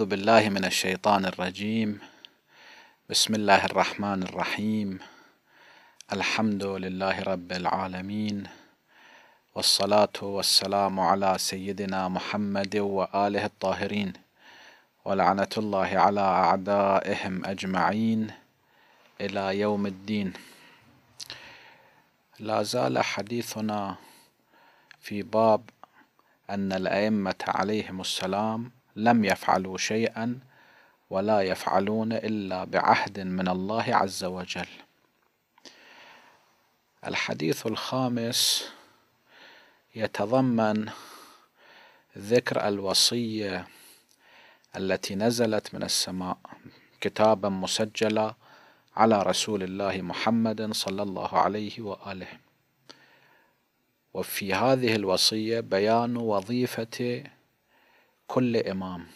أعوذ بالله من الشيطان الرجيم بسم الله الرحمن الرحيم الحمد لله رب العالمين والصلاة والسلام على سيدنا محمد وآله الطاهرين ولعنة الله على أعدائهم أجمعين إلى يوم الدين لا زال حديثنا في باب أن الأئمة عليهم السلام لم يفعلوا شيئا ولا يفعلون إلا بعهد من الله عز وجل الحديث الخامس يتضمن ذكر الوصية التي نزلت من السماء كتابا مسجلا على رسول الله محمد صلى الله عليه وآله وفي هذه الوصية بيان وظيفة كل إمام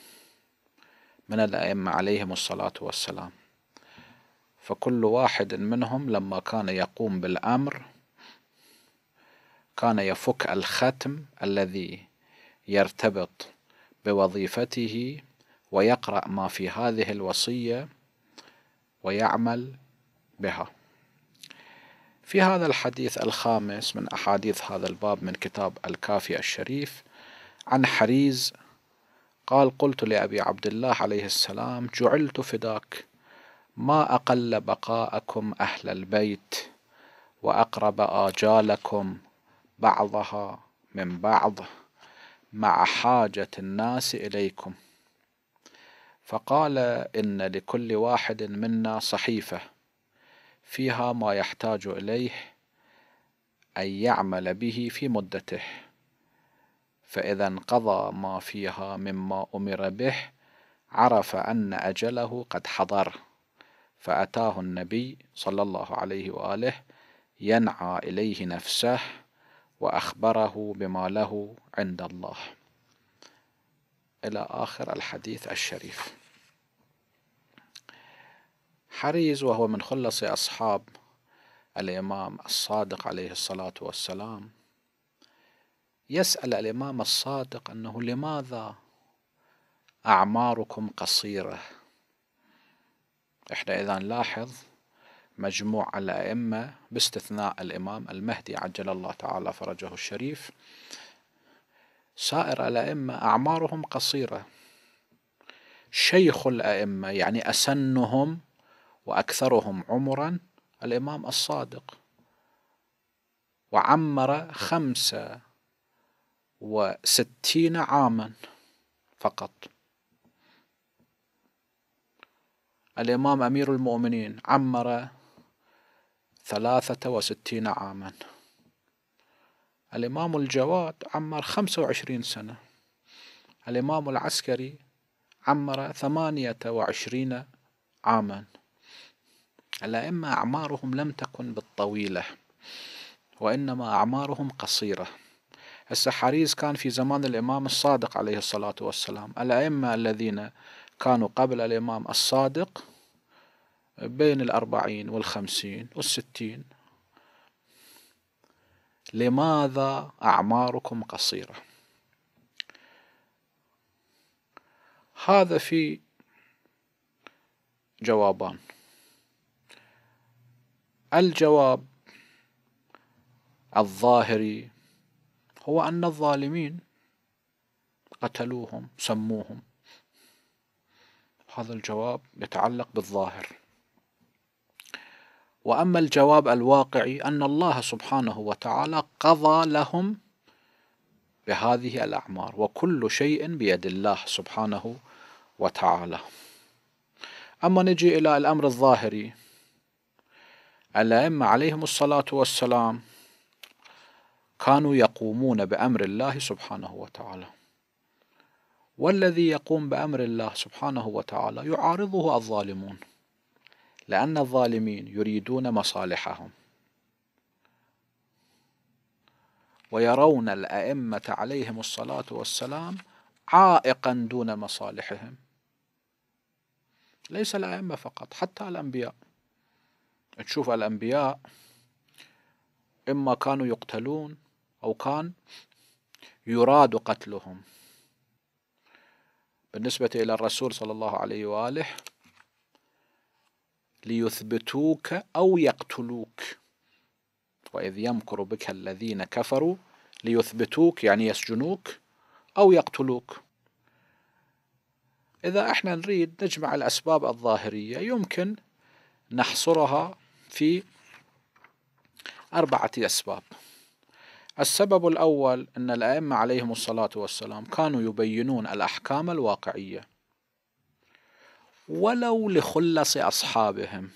من الأئمة عليهم الصلاة والسلام فكل واحد منهم لما كان يقوم بالأمر كان يفك الختم الذي يرتبط بوظيفته ويقرأ ما في هذه الوصية ويعمل بها في هذا الحديث الخامس من أحاديث هذا الباب من كتاب الكافي الشريف عن حريز قال قلت لأبي عبد الله عليه السلام جعلت فداك ما أقل بقاءكم أهل البيت وأقرب آجالكم بعضها من بعض مع حاجة الناس إليكم فقال إن لكل واحد منا صحيفة فيها ما يحتاج إليه أن يعمل به في مدته فإذا انقضى ما فيها مما أمر به عرف أن أجله قد حضر فأتاه النبي صلى الله عليه وآله ينعى إليه نفسه وأخبره بما له عند الله إلى آخر الحديث الشريف حريز وهو من خلص أصحاب الإمام الصادق عليه الصلاة والسلام يسأل الإمام الصادق أنه لماذا أعماركم قصيرة إحنا إذا نلاحظ مجموع الأئمة باستثناء الإمام المهدي عجل الله تعالى فرجه الشريف سائر الأئمة أعمارهم قصيرة شيخ الأئمة يعني أسنهم وأكثرهم عمرا الإمام الصادق وعمر خمسة وستين عاما فقط الإمام أمير المؤمنين عمر ثلاثة وستين عاما الإمام الجواد عمر خمسة وعشرين سنة الإمام العسكري عمر ثمانية وعشرين عاما الأئمة أعمارهم لم تكن بالطويلة وإنما أعمارهم قصيرة السحاريز كان في زمان الإمام الصادق عليه الصلاة والسلام الأئمة الذين كانوا قبل الإمام الصادق بين الأربعين والخمسين والستين لماذا أعماركم قصيرة هذا في جوابان الجواب الظاهري هو أن الظالمين قتلوهم سموهم هذا الجواب يتعلق بالظاهر وأما الجواب الواقعي أن الله سبحانه وتعالى قضى لهم بهذه الأعمار وكل شيء بيد الله سبحانه وتعالى أما نجي إلى الأمر الظاهري الأئمة عليهم الصلاة والسلام كانوا يقومون بأمر الله سبحانه وتعالى والذي يقوم بأمر الله سبحانه وتعالى يعارضه الظالمون لأن الظالمين يريدون مصالحهم ويرون الأئمة عليهم الصلاة والسلام عائقا دون مصالحهم ليس الأئمة فقط حتى الأنبياء تشوف الأنبياء إما كانوا يقتلون أو كان يراد قتلهم بالنسبة إلى الرسول صلى الله عليه وآله ليثبتوك أو يقتلوك وإذ يمكر بك الذين كفروا ليثبتوك يعني يسجنوك أو يقتلوك إذا إحنا نريد نجمع الأسباب الظاهرية يمكن نحصرها في أربعة أسباب السبب الأول أن الأئمة عليهم الصلاة والسلام كانوا يبينون الأحكام الواقعية ولو لخلص أصحابهم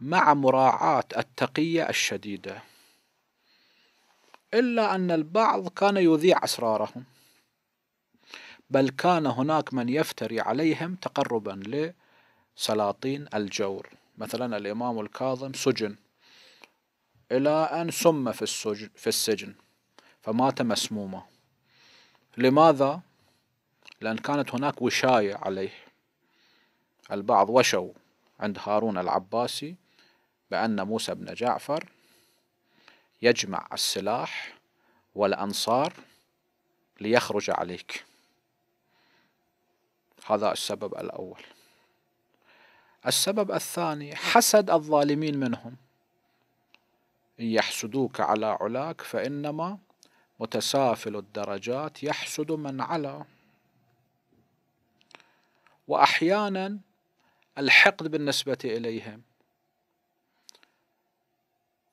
مع مراعاة التقية الشديدة إلا أن البعض كان يذيع أسرارهم بل كان هناك من يفتري عليهم تقربا لسلاطين الجور مثلا الإمام الكاظم سجن إلى أن سم في السجن, في السجن فمات مسموما لماذا؟ لأن كانت هناك وشاية عليه البعض وشوا عند هارون العباسي بأن موسى بن جعفر يجمع السلاح والأنصار ليخرج عليك هذا السبب الأول السبب الثاني حسد الظالمين منهم يحسدوك على علاك فإنما متسافل الدرجات يحسد من علا وأحيانا الحقد بالنسبة إليهم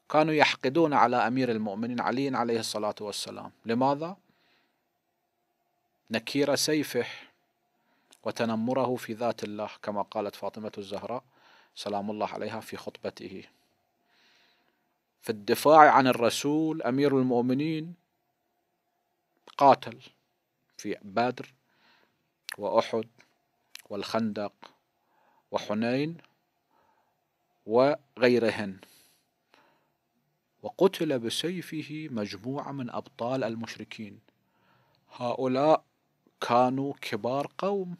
كانوا يحقدون على أمير المؤمنين علي عليه الصلاة والسلام لماذا؟ نكير سيفه وتنمره في ذات الله كما قالت فاطمة الزهراء سلام الله عليها في خطبته في الدفاع عن الرسول أمير المؤمنين قاتل في بدر وأحد والخندق وحنين وغيرهن وقتل بسيفه مجموعة من أبطال المشركين هؤلاء كانوا كبار قوم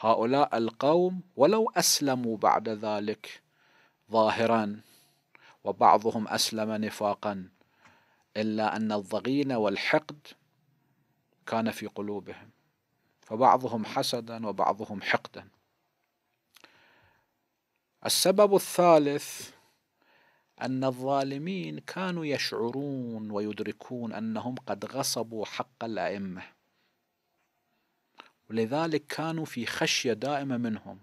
هؤلاء القوم ولو أسلموا بعد ذلك ظاهرا وبعضهم أسلم نفاقا إلا أن الضغين والحقد كان في قلوبهم فبعضهم حسدا وبعضهم حقدا السبب الثالث أن الظالمين كانوا يشعرون ويدركون أنهم قد غصبوا حق الأئمة ولذلك كانوا في خشية دائمة منهم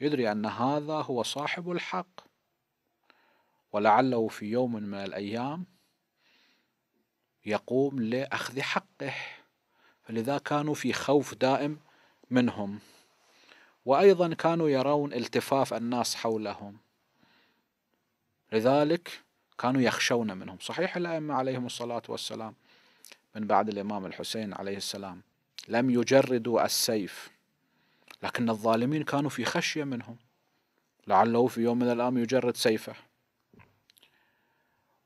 يدري أن هذا هو صاحب الحق ولعله في يوم من الأيام يقوم لأخذ حقه فلذا كانوا في خوف دائم منهم وأيضا كانوا يرون التفاف الناس حولهم لذلك كانوا يخشون منهم صحيح الأئمة عليهم الصلاة والسلام من بعد الإمام الحسين عليه السلام لم يجردوا السيف لكن الظالمين كانوا في خشية منهم لعله في يوم من الأيام يجرد سيفه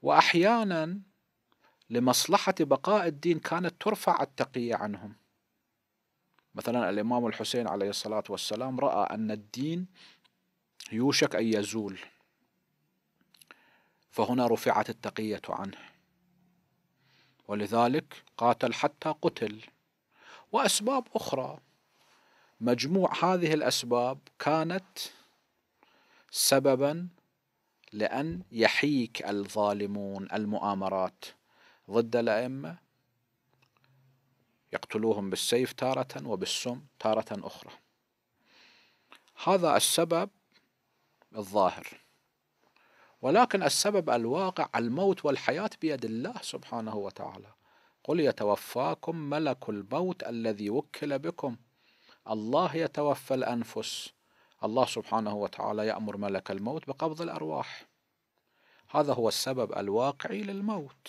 وأحيانا لمصلحة بقاء الدين كانت ترفع التقية عنهم مثلا الإمام الحسين عليه الصلاة والسلام رأى أن الدين يوشك أن يزول فهنا رفعت التقية عنه ولذلك قاتل حتى قتل وأسباب أخرى مجموع هذه الأسباب كانت سببا لأن يحيك الظالمون المؤامرات ضد الأئمة يقتلوهم بالسيف تارة وبالسم تارة أخرى هذا السبب الظاهر ولكن السبب الواقع الموت والحياة بيد الله سبحانه وتعالى قل يتوفاكم ملك الموت الذي وكل بكم الله يتوفى الأنفس الله سبحانه وتعالى يأمر ملك الموت بقبض الأرواح هذا هو السبب الواقعي للموت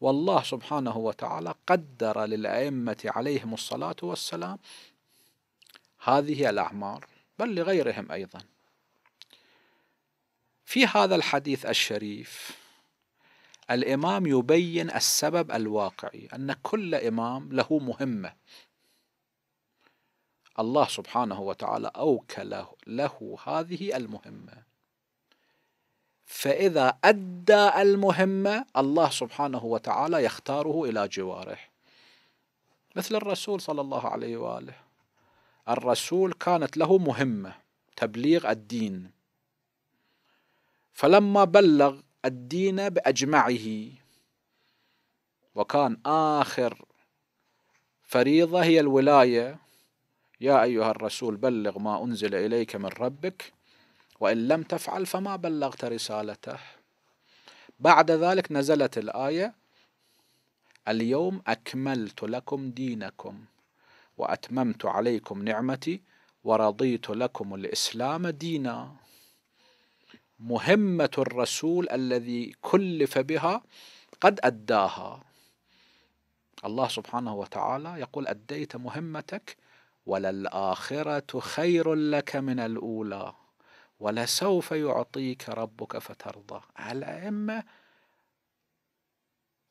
والله سبحانه وتعالى قدر للأئمة عليهم الصلاة والسلام هذه الأعمار بل لغيرهم أيضا في هذا الحديث الشريف الإمام يبين السبب الواقعي أن كل إمام له مهمة الله سبحانه وتعالى أوكل له هذه المهمة فإذا أدى المهمة الله سبحانه وتعالى يختاره إلى جواره مثل الرسول صلى الله عليه وآله الرسول كانت له مهمة تبليغ الدين فلما بلغ الدين بأجمعه وكان آخر فريضة هي الولاية يا أيها الرسول بلغ ما أنزل إليك من ربك وإن لم تفعل فما بلغت رسالته بعد ذلك نزلت الآية اليوم أكملت لكم دينكم وأتممت عليكم نعمتي ورضيت لكم الإسلام دينا مهمة الرسول الذي كلف بها قد أداها الله سبحانه وتعالى يقول أديت مهمتك وللآخرة خير لك من الأولى ولسوف يعطيك ربك فترضى الأئمة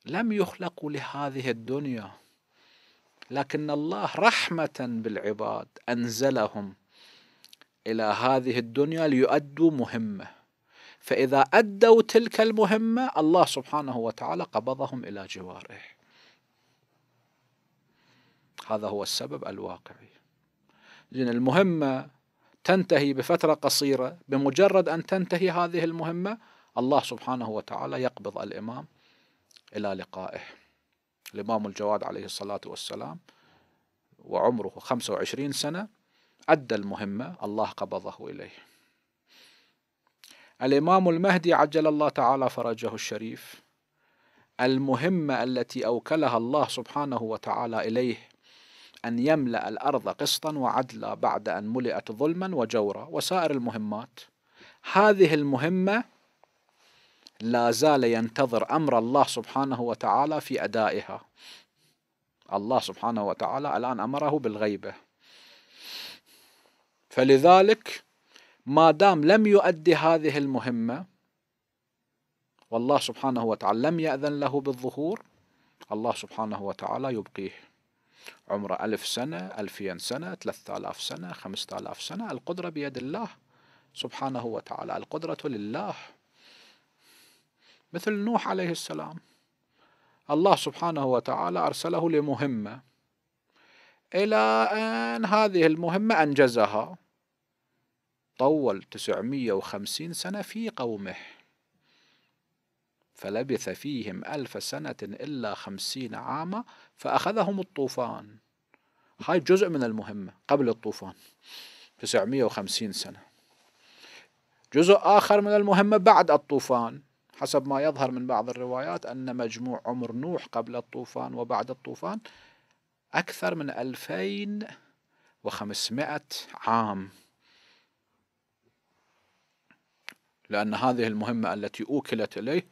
لم يخلقوا لهذه الدنيا لكن الله رحمة بالعباد أنزلهم إلى هذه الدنيا ليؤدوا مهمة فإذا أدوا تلك المهمة الله سبحانه وتعالى قبضهم إلى جواره هذا هو السبب الواقعي المهمة تنتهي بفترة قصيرة بمجرد أن تنتهي هذه المهمة الله سبحانه وتعالى يقبض الإمام إلى لقائه الإمام الجواد عليه الصلاة والسلام وعمره 25 سنة أدى المهمة الله قبضه إليه الإمام المهدي عجل الله تعالى فرجه الشريف المهمة التي أوكلها الله سبحانه وتعالى إليه أن يملأ الأرض قسطا وعدلا بعد أن ملئت ظلما وجورا وسائر المهمات هذه المهمة لا زال ينتظر أمر الله سبحانه وتعالى في أدائها الله سبحانه وتعالى الآن أمره بالغيبة فلذلك ما دام لم يؤدي هذه المهمة والله سبحانه وتعالى لم يأذن له بالظهور الله سبحانه وتعالى يبقيه عمره ألف سنة ألفين سنة ثلاثة آلاف سنة خمسة آلاف سنة القدرة بيد الله سبحانه وتعالى القدرة لله مثل نوح عليه السلام الله سبحانه وتعالى أرسله لمهمة إلى أن هذه المهمة أنجزها طول 950 سنة في قومه فلبث فيهم ألف سنة إلا خمسين عاما فأخذهم الطوفان هاي جزء من المهمة قبل الطوفان 950 سنة جزء آخر من المهمة بعد الطوفان حسب ما يظهر من بعض الروايات أن مجموع عمر نوح قبل الطوفان وبعد الطوفان أكثر من 2500 عام لأن هذه المهمة التي أوكلت إليه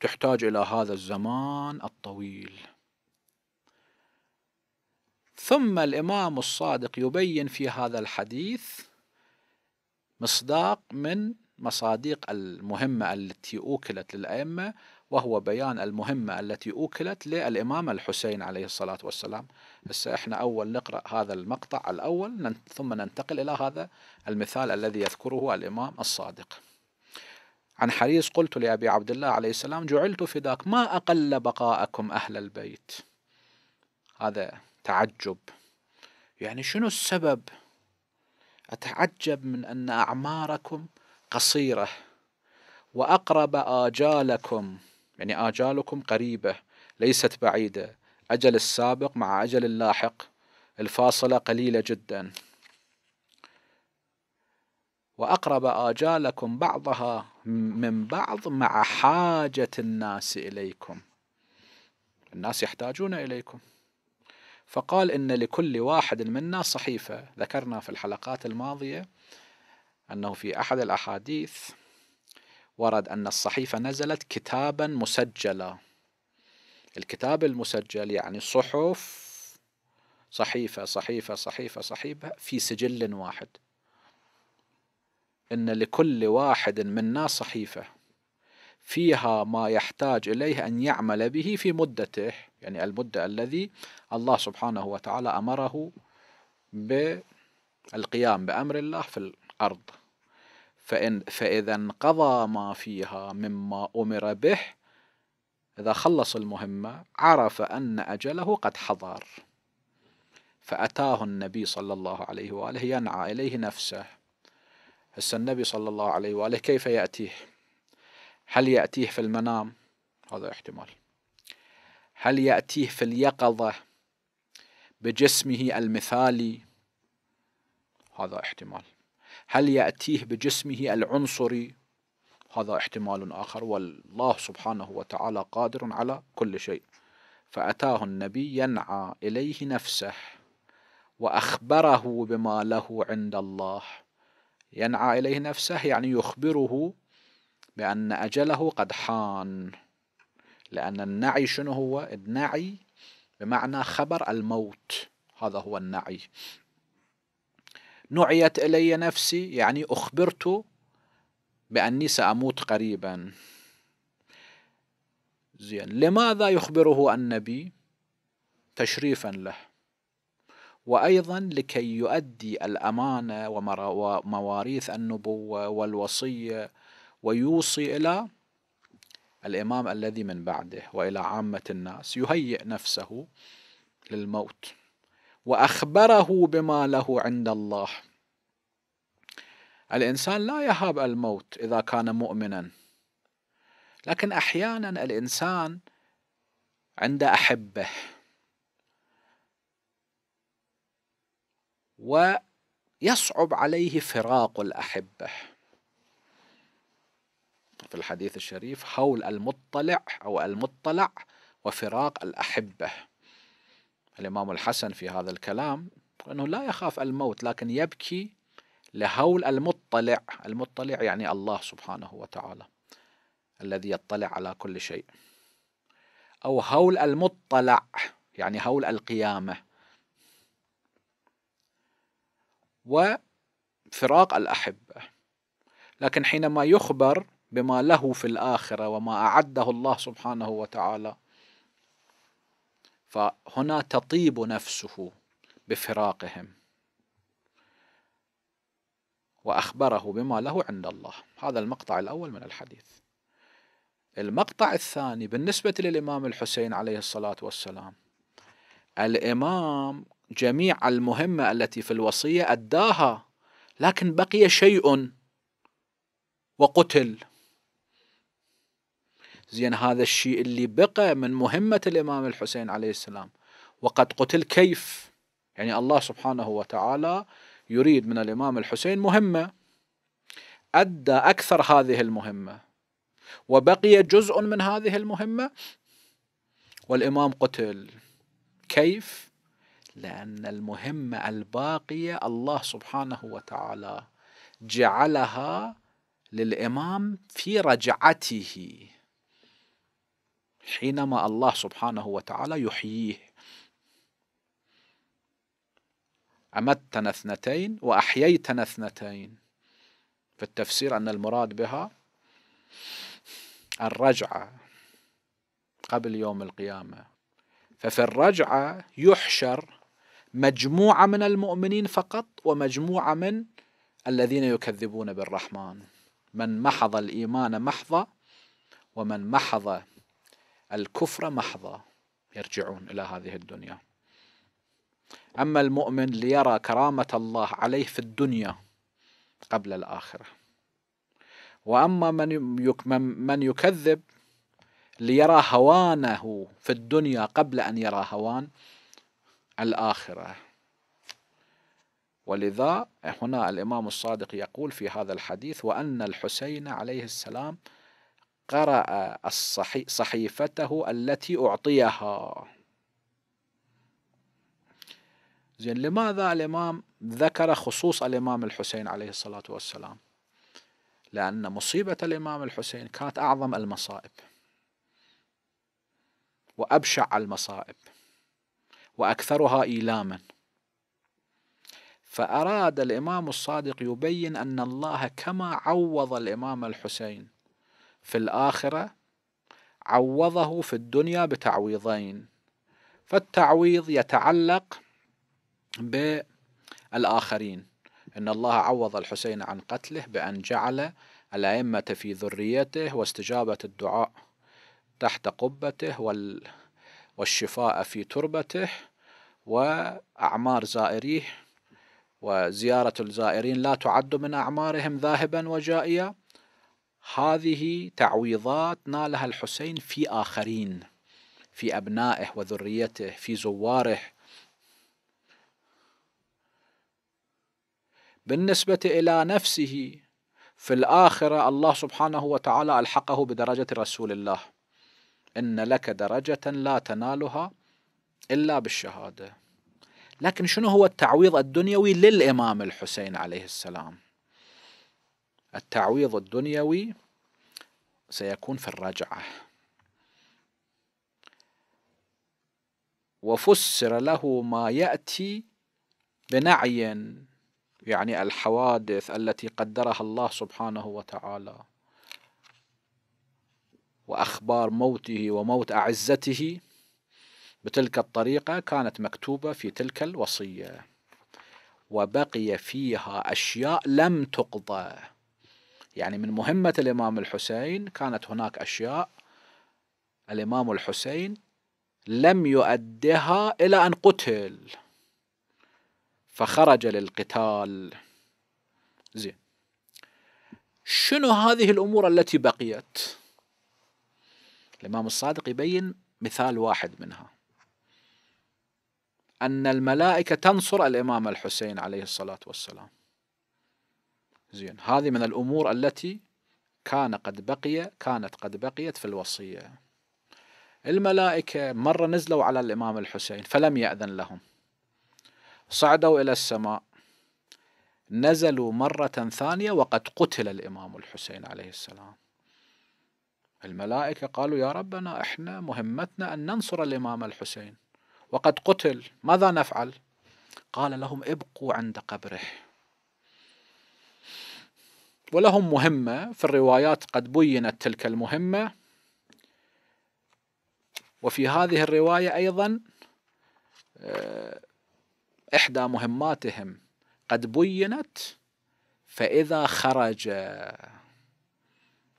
تحتاج إلى هذا الزمان الطويل ثم الإمام الصادق يبين في هذا الحديث مصداق من مصادق المهمة التي أوكلت للأئمة وهو بيان المهمة التي أوكلت للإمام الحسين عليه الصلاة والسلام هسه إحنا أول نقرأ هذا المقطع الأول ثم ننتقل إلى هذا المثال الذي يذكره الإمام الصادق عن حريص قلت لأبي عبد الله عليه السلام جعلت فداك ما أقل بقاءكم أهل البيت هذا تعجب يعني شنو السبب أتعجب من أن أعماركم قصيرة وأقرب آجالكم يعني آجالكم قريبة ليست بعيدة أجل السابق مع أجل اللاحق الفاصلة قليلة جدا وأقرب آجالكم بعضها من بعض مع حاجة الناس إليكم الناس يحتاجون إليكم فقال إن لكل واحد منا صحيفة ذكرنا في الحلقات الماضية أنه في أحد الأحاديث ورد أن الصحيفة نزلت كتابا مسجلا الكتاب المسجل يعني صحف صحيفة صحيفة صحيفة صحيفة في سجل واحد إن لكل واحد منا صحيفة فيها ما يحتاج إليه أن يعمل به في مدته يعني المدة الذي الله سبحانه وتعالى أمره بالقيام بأمر الله في الأرض فإن فإذا انقضى ما فيها مما أمر به إذا خلص المهمة عرف أن أجله قد حضر فأتاه النبي صلى الله عليه وآله ينعى إليه نفسه هسه النبي صلى الله عليه وآله كيف يأتيه هل يأتيه في المنام هذا احتمال هل يأتيه في اليقظة بجسمه المثالي هذا احتمال هل يأتيه بجسمه العنصري هذا احتمال آخر والله سبحانه وتعالى قادر على كل شيء فأتاه النبي ينعى إليه نفسه وأخبره بما له عند الله ينعى إليه نفسه يعني يخبره بأن أجله قد حان لأن النعي شنو هو النعي بمعنى خبر الموت هذا هو النعي نعيت إلي نفسي يعني أخبرت بأني سأموت قريبا زين لماذا يخبره النبي تشريفا له وأيضا لكي يؤدي الأمانة ومواريث النبوة والوصية ويوصي إلى الإمام الذي من بعده وإلى عامة الناس يهيئ نفسه للموت وأخبره بما له عند الله الإنسان لا يهاب الموت إذا كان مؤمنا لكن أحيانا الإنسان عند أحبه ويصعب عليه فراق الأحبة في الحديث الشريف حول المطلع أو المطلع وفراق الأحبة الإمام الحسن في هذا الكلام أنه لا يخاف الموت لكن يبكي لهول المطلع المطلع يعني الله سبحانه وتعالى الذي يطلع على كل شيء أو هول المطلع يعني هول القيامة وفراق الأحبة لكن حينما يخبر بما له في الآخرة وما أعده الله سبحانه وتعالى فهنا تطيب نفسه بفراقهم وأخبره بما له عند الله هذا المقطع الأول من الحديث المقطع الثاني بالنسبة للإمام الحسين عليه الصلاة والسلام الإمام جميع المهمة التي في الوصية أداها لكن بقي شيء وقتل زين هذا الشيء اللي بقى من مهمة الإمام الحسين عليه السلام وقد قتل كيف يعني الله سبحانه وتعالى يريد من الإمام الحسين مهمة أدى أكثر هذه المهمة وبقي جزء من هذه المهمة والإمام قتل كيف؟ لأن المهمة الباقية الله سبحانه وتعالى جعلها للإمام في رجعته حينما الله سبحانه وتعالى يحييه أمتنا اثنتين وأحييتنا اثنتين في التفسير أن المراد بها الرجعة قبل يوم القيامة ففي الرجعة يحشر مجموعة من المؤمنين فقط ومجموعة من الذين يكذبون بالرحمن من محض الإيمان محض ومن محض الكفر محضة يرجعون إلى هذه الدنيا أما المؤمن ليرى كرامة الله عليه في الدنيا قبل الآخرة وأما من من يكذب ليرى هوانه في الدنيا قبل أن يرى هوان الآخرة ولذا هنا الإمام الصادق يقول في هذا الحديث وأن الحسين عليه السلام قرأ الصحي صحيفته التي أعطيها زين لماذا الإمام ذكر خصوص الإمام الحسين عليه الصلاة والسلام لأن مصيبة الإمام الحسين كانت أعظم المصائب وأبشع المصائب وأكثرها إيلاما فأراد الإمام الصادق يبين أن الله كما عوض الإمام الحسين في الآخرة عوضه في الدنيا بتعويضين فالتعويض يتعلق بالآخرين إن الله عوض الحسين عن قتله بأن جعل الأئمة في ذريته واستجابة الدعاء تحت قبته والشفاء في تربته وأعمار زائريه وزيارة الزائرين لا تعد من أعمارهم ذاهبا وجائيا هذه تعويضات نالها الحسين في آخرين في أبنائه وذريته في زواره بالنسبة إلى نفسه في الآخرة الله سبحانه وتعالى ألحقه بدرجة رسول الله إن لك درجة لا تنالها إلا بالشهادة لكن شنو هو التعويض الدنيوي للإمام الحسين عليه السلام التعويض الدنيوي سيكون في الرجعة وفسر له ما يأتي بنعي يعني الحوادث التي قدرها الله سبحانه وتعالى وأخبار موته وموت أعزته بتلك الطريقة كانت مكتوبة في تلك الوصية وبقي فيها أشياء لم تقضى يعني من مهمة الإمام الحسين كانت هناك أشياء الإمام الحسين لم يؤدها إلى أن قتل فخرج للقتال زين شنو هذه الأمور التي بقيت الإمام الصادق يبين مثال واحد منها أن الملائكة تنصر الإمام الحسين عليه الصلاة والسلام زين هذه من الأمور التي كان قد بقي كانت قد بقيت في الوصية الملائكة مرة نزلوا على الإمام الحسين فلم يأذن لهم صعدوا إلى السماء نزلوا مرة ثانية وقد قتل الإمام الحسين عليه السلام الملائكة قالوا يا ربنا إحنا مهمتنا أن ننصر الإمام الحسين وقد قتل ماذا نفعل قال لهم ابقوا عند قبره ولهم مهمة في الروايات قد بينت تلك المهمة وفي هذه الرواية أيضا آه، إحدى مهماتهم قد بينت فإذا خرج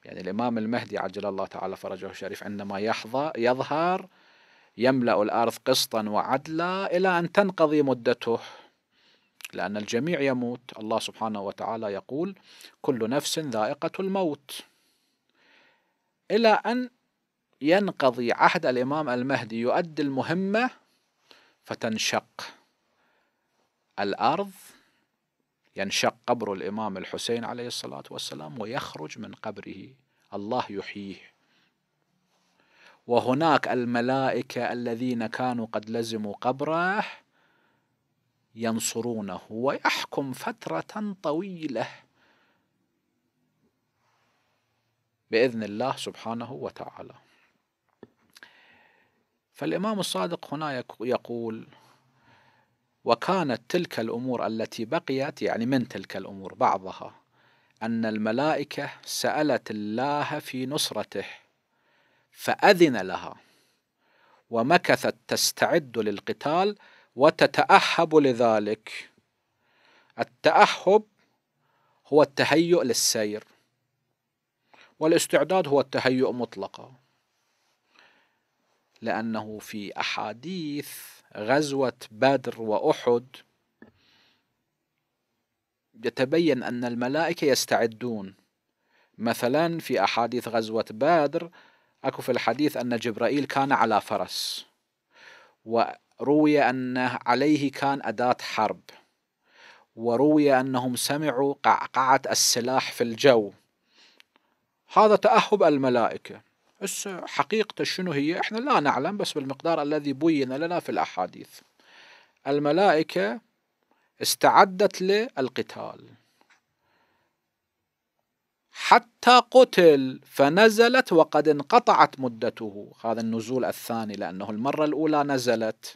يعني الإمام المهدي عجل الله تعالى فرجه الشريف عندما يحظى يظهر يملأ الأرض قسطا وعدلا إلى أن تنقضي مدته لأن الجميع يموت الله سبحانه وتعالى يقول كل نفس ذائقة الموت إلى أن ينقضي عهد الإمام المهدي يؤدي المهمة فتنشق الأرض ينشق قبر الإمام الحسين عليه الصلاة والسلام ويخرج من قبره الله يحييه وهناك الملائكة الذين كانوا قد لزموا قبره ينصرونه ويحكم فترة طويلة بإذن الله سبحانه وتعالى فالإمام الصادق هنا يقول وكانت تلك الأمور التي بقيت يعني من تلك الأمور بعضها أن الملائكة سألت الله في نصرته فأذن لها ومكثت تستعد للقتال وتتأهب لذلك التأهب هو التهيؤ للسير والاستعداد هو التهيؤ مطلقا لأنه في أحاديث غزوة بدر وأحد يتبين أن الملائكة يستعدون مثلا في أحاديث غزوة بدر أكو في الحديث أن جبرائيل كان على فرس روي أن عليه كان أداة حرب وروي أنهم سمعوا قعقعة السلاح في الجو هذا تأهب الملائكة حقيقته شنو هي احنا لا نعلم بس بالمقدار الذي بين لنا في الأحاديث الملائكة استعدت للقتال حتى قتل فنزلت وقد انقطعت مدته هذا النزول الثاني لأنه المرة الأولى نزلت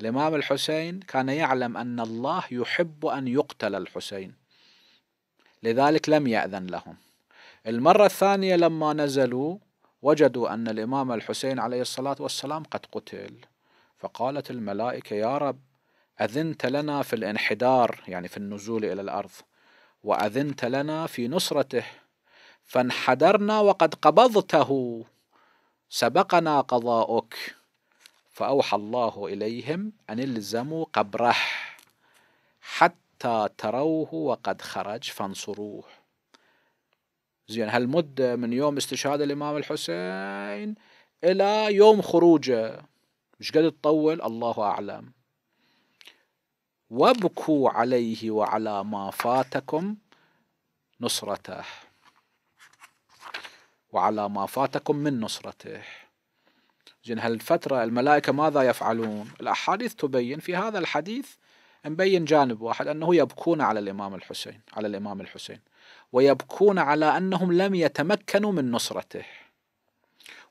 الإمام الحسين كان يعلم أن الله يحب أن يقتل الحسين لذلك لم يأذن لهم المرة الثانية لما نزلوا وجدوا أن الإمام الحسين عليه الصلاة والسلام قد قتل فقالت الملائكة يا رب أذنت لنا في الانحدار يعني في النزول إلى الأرض وأذنت لنا في نصرته فانحدرنا وقد قبضته سبقنا قضاؤك فأوحى الله إليهم أن الزموا قبره حتى تروه وقد خرج فانصروه زين هالمدة من يوم استشهاد الإمام الحسين إلى يوم خروجه مش قد تطول الله أعلم وابكوا عليه وعلى ما فاتكم نصرته وعلى ما فاتكم من نصرته زين هالفترة الملائكة ماذا يفعلون الأحاديث تبين في هذا الحديث مبين جانب واحد أنه يبكون على الإمام الحسين على الإمام الحسين ويبكون على أنهم لم يتمكنوا من نصرته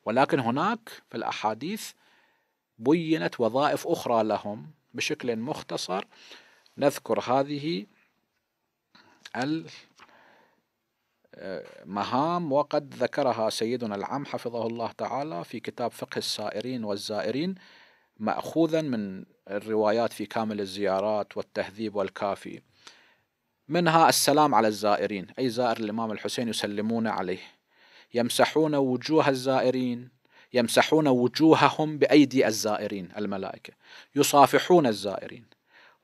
ولكن هناك في الأحاديث بينت وظائف أخرى لهم بشكل مختصر نذكر هذه ال مهام وقد ذكرها سيدنا العم حفظه الله تعالى في كتاب فقه السائرين والزائرين مأخوذا من الروايات في كامل الزيارات والتهذيب والكافي منها السلام على الزائرين أي زائر الإمام الحسين يسلمون عليه يمسحون وجوه الزائرين يمسحون وجوههم بأيدي الزائرين الملائكة يصافحون الزائرين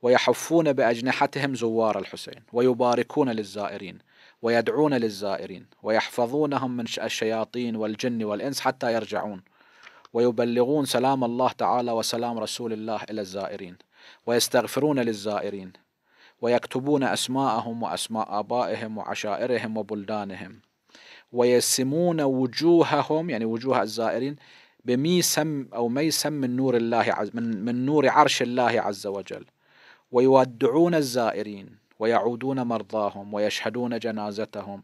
ويحفون بأجنحتهم زوار الحسين ويباركون للزائرين ويدعون للزائرين ويحفظونهم من الشياطين والجن والإنس حتى يرجعون ويبلغون سلام الله تعالى وسلام رسول الله إلى الزائرين ويستغفرون للزائرين ويكتبون أسماءهم وأسماء آبائهم وعشائرهم وبلدانهم ويسمون وجوههم يعني وجوه الزائرين بميسم أو ميسم من نور الله من, من نور عرش الله عز وجل ويودعون الزائرين ويعودون مرضاهم ويشهدون جنازتهم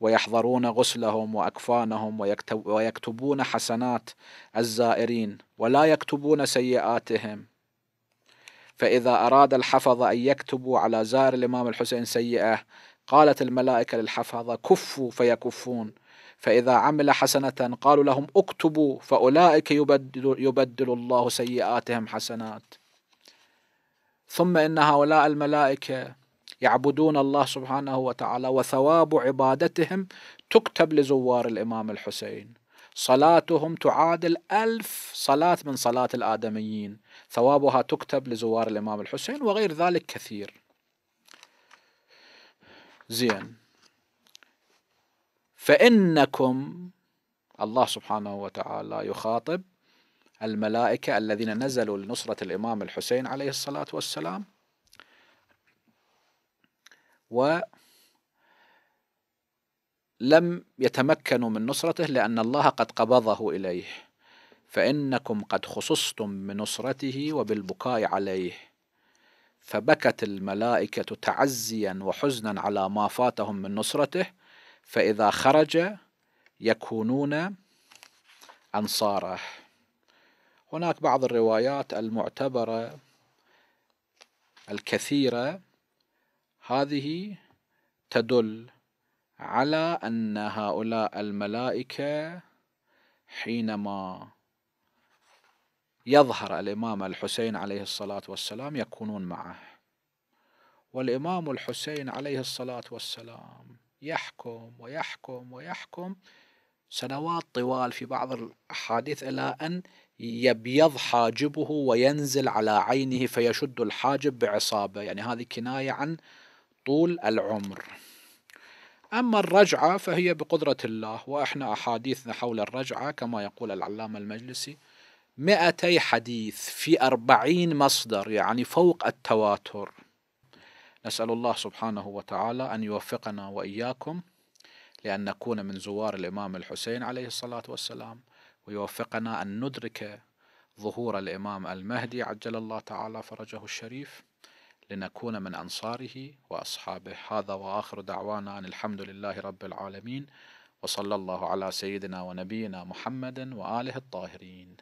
ويحضرون غسلهم واكفانهم ويكتبون حسنات الزائرين ولا يكتبون سيئاتهم فاذا اراد الحفظه ان يكتبوا على زائر الامام الحسين سيئه قالت الملائكه للحفظه كفوا فيكفون فإذا عمل حسنة قالوا لهم اكتبوا فأولئك يبدل, يبدل الله سيئاتهم حسنات ثم إن هؤلاء الملائكة يعبدون الله سبحانه وتعالى وثواب عبادتهم تكتب لزوار الإمام الحسين صلاتهم تعادل ألف صلاة من صلاة الآدميين ثوابها تكتب لزوار الإمام الحسين وغير ذلك كثير زين فإنكم الله سبحانه وتعالى يخاطب الملائكة الذين نزلوا لنصرة الإمام الحسين عليه الصلاة والسلام و لم يتمكنوا من نصرته لأن الله قد قبضه إليه فإنكم قد خصصتم بنصرته وبالبكاء عليه فبكت الملائكة تعزيا وحزنا على ما فاتهم من نصرته فإذا خرج يكونون أنصاره هناك بعض الروايات المعتبرة الكثيرة هذه تدل على أن هؤلاء الملائكة حينما يظهر الإمام الحسين عليه الصلاة والسلام يكونون معه والإمام الحسين عليه الصلاة والسلام يحكم ويحكم ويحكم سنوات طوال في بعض الأحاديث إلى أن يبيض حاجبه وينزل على عينه فيشد الحاجب بعصابه يعني هذه كناية عن طول العمر أما الرجعة فهي بقدرة الله وإحنا أحاديثنا حول الرجعة كما يقول العلامة المجلسي مئتي حديث في أربعين مصدر يعني فوق التواتر نسأل الله سبحانه وتعالى أن يوفقنا وإياكم لأن نكون من زوار الإمام الحسين عليه الصلاة والسلام ويوفقنا أن ندرك ظهور الإمام المهدي عجل الله تعالى فرجه الشريف لنكون من أنصاره وأصحابه هذا وآخر دعوانا أن الحمد لله رب العالمين وصلى الله على سيدنا ونبينا محمد وآله الطاهرين